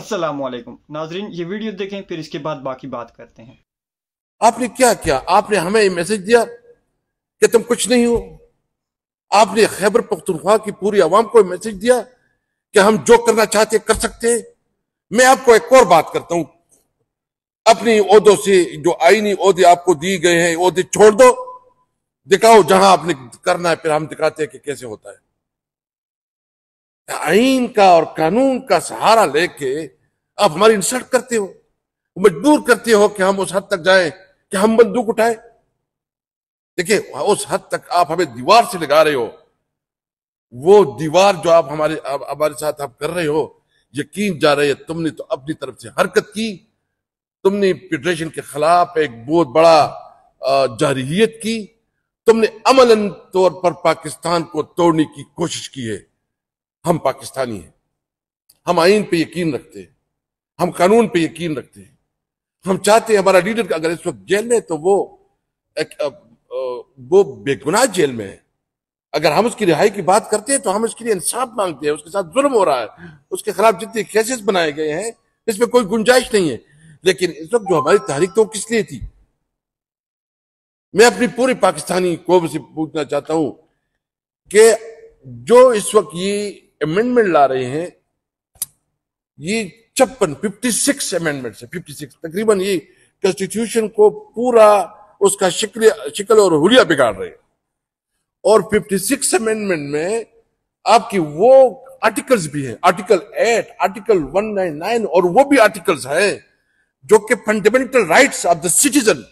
अस्सलाम वालेकुम नाजरीन ये वीडियो देखें फिर इसके बाद बाकी बात करते हैं आपने क्या किया आपने हमें मैसेज दिया कि तुम कुछ नहीं हो आपने खैबर पख्तनख्वा की पूरी आवाम को मैसेज दिया कि हम जो करना चाहते कर सकते हैं मैं आपको एक और बात करता हूं अपनी उहदों से जो आईनी उहदे आपको दिए गए हैं उहदे छोड़ दो दिखाओ जहां आपने करना है फिर हम दिखाते हैं कि कैसे होता है आइन का और कानून का सहारा लेके आप हमारी इंसल्ट करते हो मजबूर करते हो कि हम उस हद तक जाए कि हम बंदूक उठाए देखिए उस हद तक आप हमें दीवार से लगा रहे हो वो दीवार जो आप हमारे हमारे साथ आप कर रहे हो यकीन जा रहे है तुमने तो अपनी तरफ से हरकत की तुमने फेडरेशन के खिलाफ एक बहुत बड़ा जारहियत की तुमने अमलन तौर पर पाकिस्तान को तोड़ने की कोशिश की है हम पाकिस्तानी हैं हम आइन पे यकीन रखते हैं हम कानून पे यकीन रखते हैं हम चाहते हैं हमारा लीडर अगर इस वक्त जेल में तो वो एक, आ, वो बेगुनाह जेल में है अगर हम उसकी रिहाई की बात करते हैं तो हम उसके लिए इंसाफ मांगते हैं उसके साथ जुल्म हो रहा है उसके खिलाफ जितने केसेस बनाए गए हैं इसमें कोई गुंजाइश नहीं है लेकिन इस वक्त जो हमारी तहरीक तो किस लिए थी मैं अपनी पूरी पाकिस्तानी कौम से पूछना चाहता हूं कि जो इस वक्त ये अमेंडमेंट ला रहे हैं ये छप्पन फिफ्टी सिक्स अमेंडमेंट है फिफ्टी सिक्स तकरीबन ये कॉन्स्टिट्यूशन को पूरा उसका शिकल शिक्ल और हुलिया बिगाड़ रहे हैं और फिफ्टी सिक्स अमेंडमेंट में आपकी वो आर्टिकल्स भी हैं article eight article one nine nine और वो भी आर्टिकल्स हैं जो कि fundamental rights of the citizen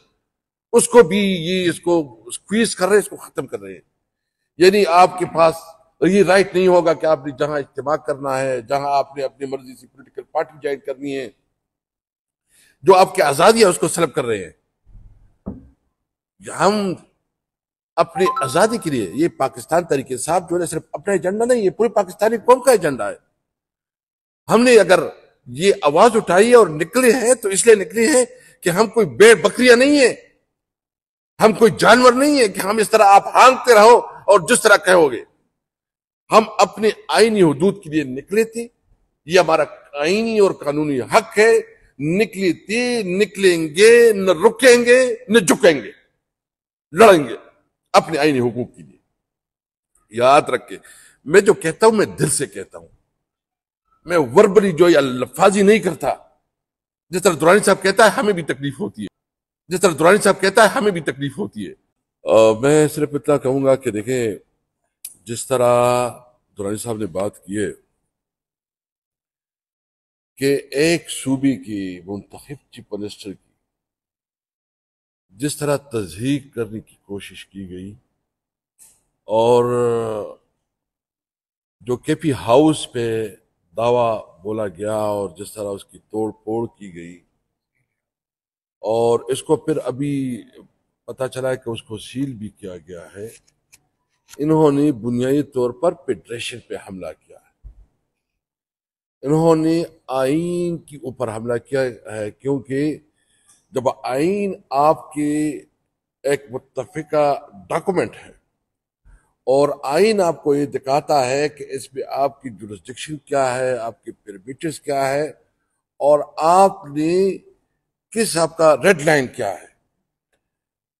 उसको भी ये इसको स्क्वीज कर रहे हैं इसको खत्म कर रहे हैं यानी आपके पास और ये राइट नहीं होगा कि आपने जहां इज्तम करना है जहां आपने अपनी मर्जी से पोलिटिकल पार्टी ज्वाइन करनी है जो आपकी आजादी है उसको सलब कर रहे हैं हम अपनी आजादी के लिए ये पाकिस्तान तरीके साहब जो है सिर्फ अपना एजेंडा नहीं है पूरे पाकिस्तानी कौन का एजेंडा है हमने अगर ये आवाज उठाई है और निकले हैं तो इसलिए निकले हैं कि हम कोई बेड़ बकरियां नहीं है हम कोई जानवर नहीं है कि हम इस तरह आप हांगते रहो और जिस तरह कहोगे हम अपने आईनी हदूद के लिए निकले थे ये हमारा आईनी और कानूनी हक है निकली थी निकलेंगे न रुकेंगे न झुकेंगे लड़ेंगे अपने आईनी हकूक के लिए याद रखे मैं जो कहता हूं मैं दिल से कहता हूं मैं वर्बली जो लफाजी नहीं करता जिस तरह दुरानी साहब कहता है हमें भी तकलीफ होती है जिस तरह दुरानी साहब कहता है हमें भी तकलीफ होती है आ, मैं सिर्फ इतना कहूंगा कि देखें जिस तरह दुरानी साहब ने बात की है कि एक सूबे की मुंतब चीफ मिनिस्टर की जिस तरह तजीक करने की कोशिश की गई और जो के पी हाउस पे दावा बोला गया और जिस तरह उसकी तोड़ फोड़ की गई और इसको फिर अभी पता चला है कि उसको सील भी किया गया है इन्होंने बुनियादी तौर पर फेडरेशन पे हमला किया है इन्होंने आइन के ऊपर हमला किया है क्योंकि जब आइन आपके एक मुतफ़ा डॉक्यूमेंट है और आइन आपको ये दिखाता है कि इसमें आपकी जुरिस्डिक्शन क्या है आपके पेरमिटिस क्या है और आपने किस आपका रेड लाइन क्या है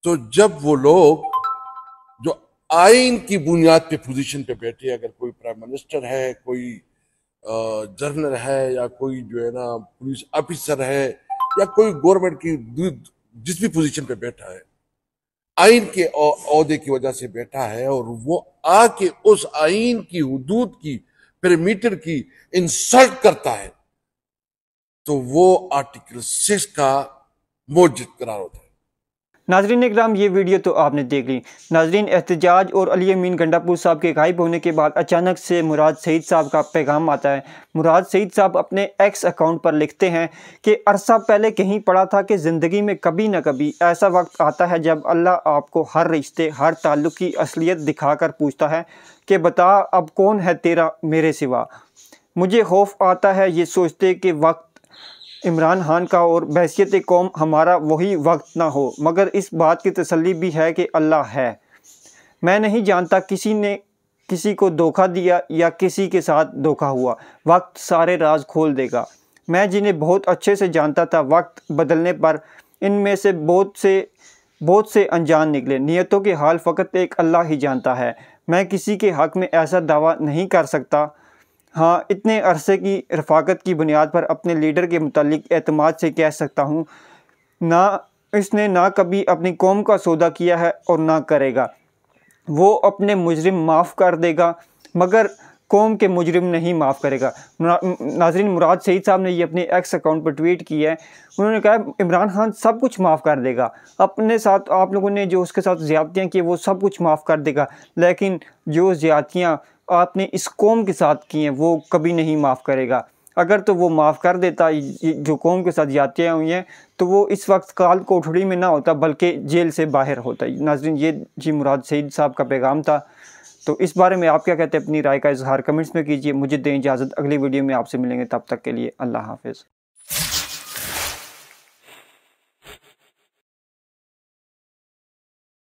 तो जब वो लोग आइन की बुनियाद पे पोजीशन पे बैठे अगर कोई प्राइम मिनिस्टर है कोई जर्नल है या कोई जो है ना पुलिस ऑफिसर है या कोई गवर्नमेंट की जिस भी पोजीशन पे बैठा है आइन के अहदे की वजह से बैठा है और वो आके उस आइन की हदूद की पेरीमीटर की इंसल्ट करता है तो वो आर्टिकल सिक्स का मोजित करार होता है नाजरीन कराम ये वीडियो तो आपने देख ली नाजरीन एहतजाज और अली अमीन गंडापुर साहब के गायब होने के बाद अचानक से मुराद सईद साहब का पैगाम आता है मुराद सईद साहब अपने एक्स अकाउंट पर लिखते हैं कि अरसा पहले कहीं पड़ा था कि ज़िंदगी में कभी ना कभी ऐसा वक्त आता है जब अल्लाह आपको हर रिश्ते हर ताल्लुक़ की असलियत दिखाकर पूछता है कि बता अब कौन है तेरा मेरे सिवा मुझे खौफ आता है ये सोचते कि वक्त इमरान खान का और बहसीत कौम हमारा वही वक्त ना हो मगर इस बात की तसली भी है कि अल्लाह है मैं नहीं जानता किसी ने किसी को धोखा दिया या किसी के साथ धोखा हुआ वक्त सारे राज खोल देगा मैं जिन्हें बहुत अच्छे से जानता था वक्त बदलने पर इनमें से बहुत से बहुत से अनजान निकले नियतों के हाल फ़कत एक अल्लाह ही जानता है मैं किसी के हक़ में ऐसा दावा नहीं कर सकता हाँ इतने अरसे की रफाकत की बुनियाद पर अपने लीडर के मतलब अतमाद से कह सकता हूँ ना इसने ना कभी अपनी कौम का सौदा किया है और ना करेगा वो अपने मुजरम माफ़ कर देगा मगर कौम के मुजरम नहीं माफ़ करेगा नाजरीन मुराद सईद साहब ने ये अपने एक्स अकाउंट पर ट्वीट किया है उन्होंने कहा इमरान खान सब कुछ माफ़ कर देगा अपने साथ आप लोगों ने जो उसके साथ ज़्यादतियाँ की वो सब कुछ माफ़ कर देगा लेकिन जो ज़्यादतियाँ आपने इस कौम के साथ किए हैं वो कभी नहीं माफ़ करेगा अगर तो वो माफ़ कर देता जो कौम के साथ जातियाँ हुई हैं तो वो इस वक्त काल कोठड़ी में ना होता बल्कि जेल से बाहर होता नाजरीन ये जी मुराद सईद साहब का पैगाम था तो इस बारे में आप क्या कहते हैं अपनी राय का इजहार कमेंट्स में कीजिए मुझे दें इजाज़त अगली वीडियो में आपसे मिलेंगे तब तक के लिए अल्लाह हाफिज़